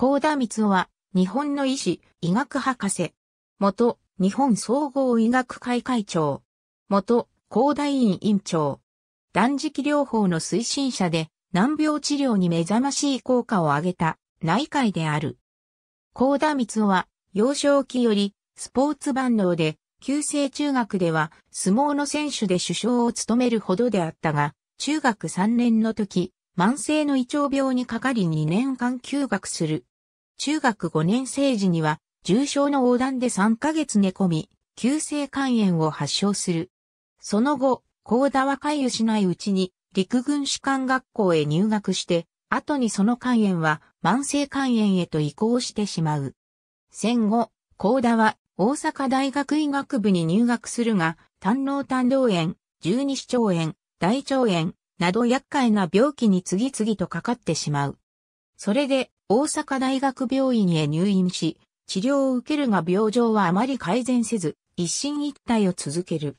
高田光雄は、日本の医師、医学博士。元、日本総合医学会会長。元、高大院院長。断食療法の推進者で、難病治療に目覚ましい効果を上げた、内科医である。高田光雄は、幼少期より、スポーツ万能で、旧制中学では、相撲の選手で首相を務めるほどであったが、中学3年の時、慢性の胃腸病にかかり2年間休学する。中学5年生時には重症の横断で3ヶ月寝込み、急性肝炎を発症する。その後、高田は回遊しないうちに陸軍士官学校へ入学して、後にその肝炎は慢性肝炎へと移行してしまう。戦後、高田は大阪大学医学部に入学するが、胆脳胆動炎、十二指腸炎、大腸炎など厄介な病気に次々とかかってしまう。それで大阪大学病院へ入院し、治療を受けるが病状はあまり改善せず、一進一退を続ける。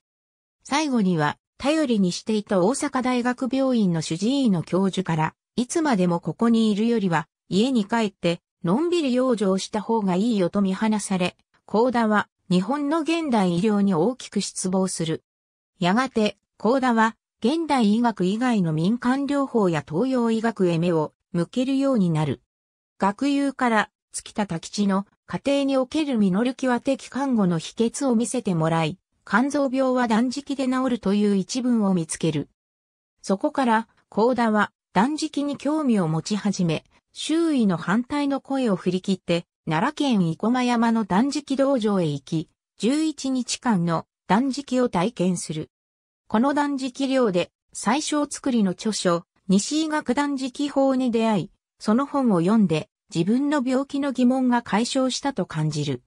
最後には、頼りにしていた大阪大学病院の主治医の教授から、いつまでもここにいるよりは、家に帰って、のんびり養生した方がいいよと見放され、高田は日本の現代医療に大きく失望する。やがて、高田は現代医学以外の民間療法や東洋医学へ目を向けるようになる。学友から月田滝地の家庭における実る気は的看護の秘訣を見せてもらい、肝臓病は断食で治るという一文を見つける。そこから、高田は断食に興味を持ち始め、周囲の反対の声を振り切って、奈良県生駒山の断食道場へ行き、11日間の断食を体験する。この断食寮で最小作りの著書、西医学断食法に出会い、その本を読んで自分の病気の疑問が解消したと感じる。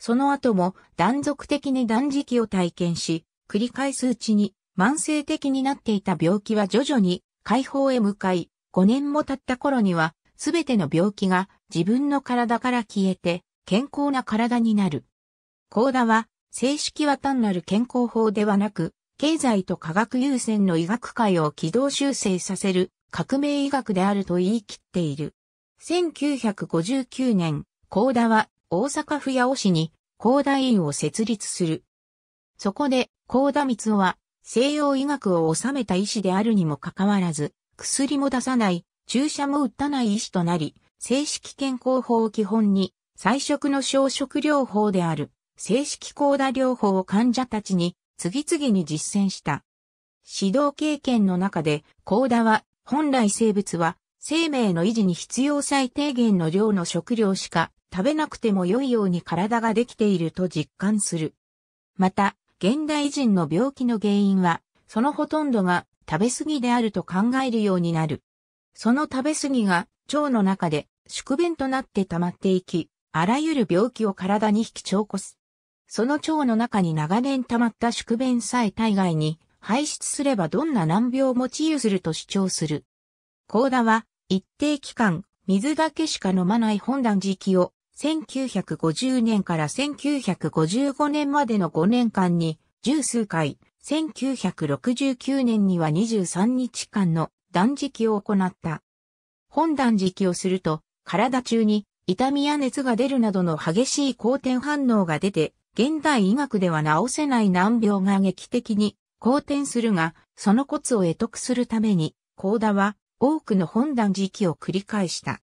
その後も断続的に断食を体験し、繰り返すうちに慢性的になっていた病気は徐々に解放へ向かい、5年も経った頃には、全ての病気が自分の体から消えて、健康な体になる。高田は、正式は単なる健康法ではなく、経済と科学優先の医学界を軌道修正させる革命医学であると言い切っている。1959年、高田は大阪府八尾市に高田院を設立する。そこで高田光雄は西洋医学を治めた医師であるにもかかわらず、薬も出さない、注射も打たない医師となり、正式健康法を基本に、最初の消食療法である、正式高田療法を患者たちに次々に実践した。指導経験の中で、高田は本来生物は生命の維持に必要最低限の量の食料しか食べなくても良いように体ができていると実感する。また、現代人の病気の原因は、そのほとんどが食べ過ぎであると考えるようになる。その食べ過ぎが腸の中で宿便となって溜まっていき、あらゆる病気を体に引き起こす。その腸の中に長年溜まった宿便さえ体外に排出すればどんな難病も治癒すると主張する。高田は一定期間、水だけしか飲まない本断食を1950年から1955年までの5年間に十数回、1969年には23日間の断食を行った。本断食をすると、体中に痛みや熱が出るなどの激しい好転反応が出て、現代医学では治せない難病が劇的に好転するが、そのコツを得得するために、高田は多くの本断食を繰り返した。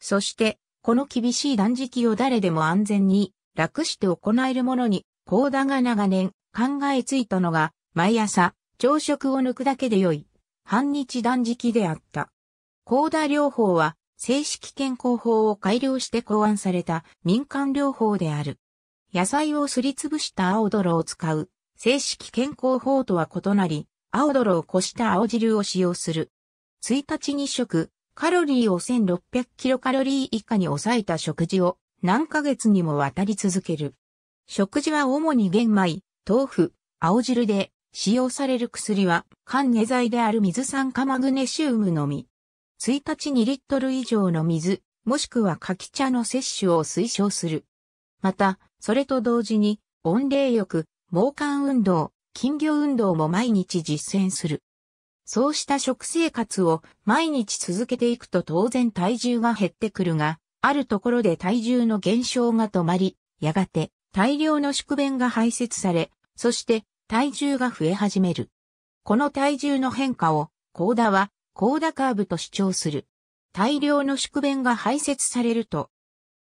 そして、この厳しい断食を誰でも安全に楽して行えるものに、高田が長年考えついたのが、毎朝朝食を抜くだけでよい、半日断食であった。高田療法は、正式健康法を改良して考案された民間療法である。野菜をすりつぶした青泥を使う正式健康法とは異なり、青泥を越した青汁を使用する。1日2食、カロリーを1600キロカロリー以下に抑えた食事を何ヶ月にもわたり続ける。食事は主に玄米、豆腐、青汁で使用される薬は肝下剤である水酸化マグネシウムのみ。1日2リットル以上の水、もしくは柿茶の摂取を推奨する。また、それと同時に、温冷浴、毛管運動、金魚運動も毎日実践する。そうした食生活を毎日続けていくと当然体重が減ってくるが、あるところで体重の減少が止まり、やがて大量の宿便が排泄され、そして体重が増え始める。この体重の変化を、高田は、高田カーブと主張する。大量の宿便が排泄されると、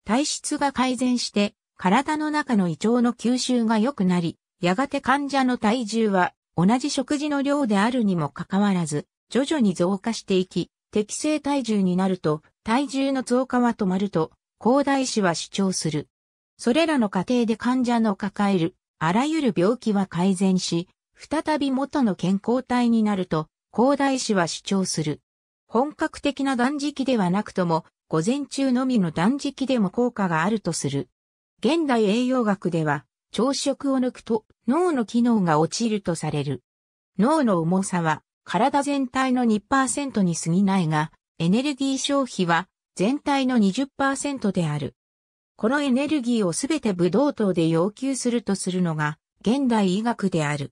体質が改善して、体の中の胃腸の吸収が良くなり、やがて患者の体重は同じ食事の量であるにもかかわらず、徐々に増加していき、適正体重になると、体重の増加は止まると、高大師は主張する。それらの過程で患者の抱える、あらゆる病気は改善し、再び元の健康体になると、高大師は主張する。本格的な断食ではなくとも、午前中のみの断食でも効果があるとする。現代栄養学では、朝食を抜くと脳の機能が落ちるとされる。脳の重さは体全体の2%に過ぎないが、エネルギー消費は全体の20%である。このエネルギーをすべてブドウ糖で要求するとするのが現代医学である。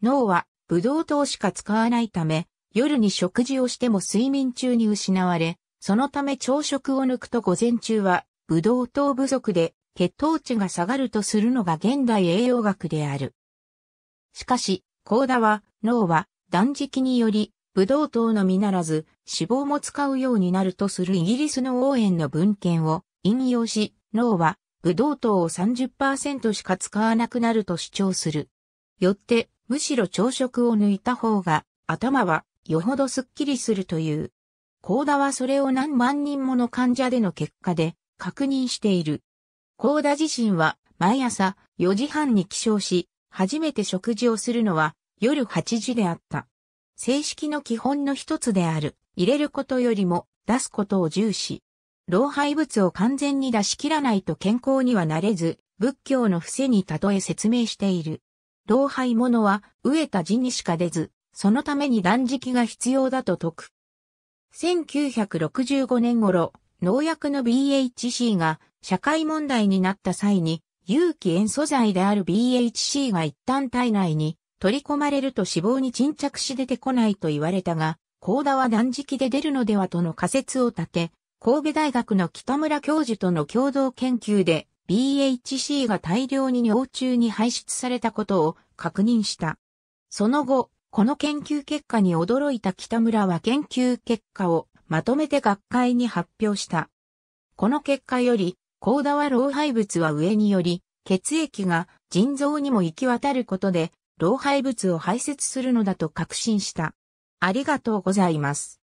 脳はブドウ糖しか使わないため、夜に食事をしても睡眠中に失われ、そのため朝食を抜くと午前中はブドウ糖不足で血糖値が下がるとするのが現代栄養学である。しかし、高田は、脳は断食により、ブドウ糖のみならず、脂肪も使うようになるとするイギリスの応援の文献を引用し、脳は、ブドウ糖を30%しか使わなくなると主張する。よって、むしろ朝食を抜いた方が、頭は、よほどスッキリするという。高田はそれを何万人もの患者での結果で、確認している。高田自身は毎朝4時半に起床し、初めて食事をするのは夜8時であった。正式の基本の一つである、入れることよりも出すことを重視。老廃物を完全に出し切らないと健康にはなれず、仏教の伏せに例え説明している。老廃物は飢えた字にしか出ず、そのために断食が必要だと説く。1965年頃、農薬の BHC が社会問題になった際に、有機塩素剤である BHC が一旦体内に取り込まれると脂肪に沈着し出てこないと言われたが、甲田は断食で出るのではとの仮説を立て、神戸大学の北村教授との共同研究で BHC が大量に尿中に排出されたことを確認した。その後、この研究結果に驚いた北村は研究結果をまとめて学会に発表した。この結果より高田は老廃物は上により、血液が腎臓にも行き渡ることで、老廃物を排泄するのだと確信した。ありがとうございます。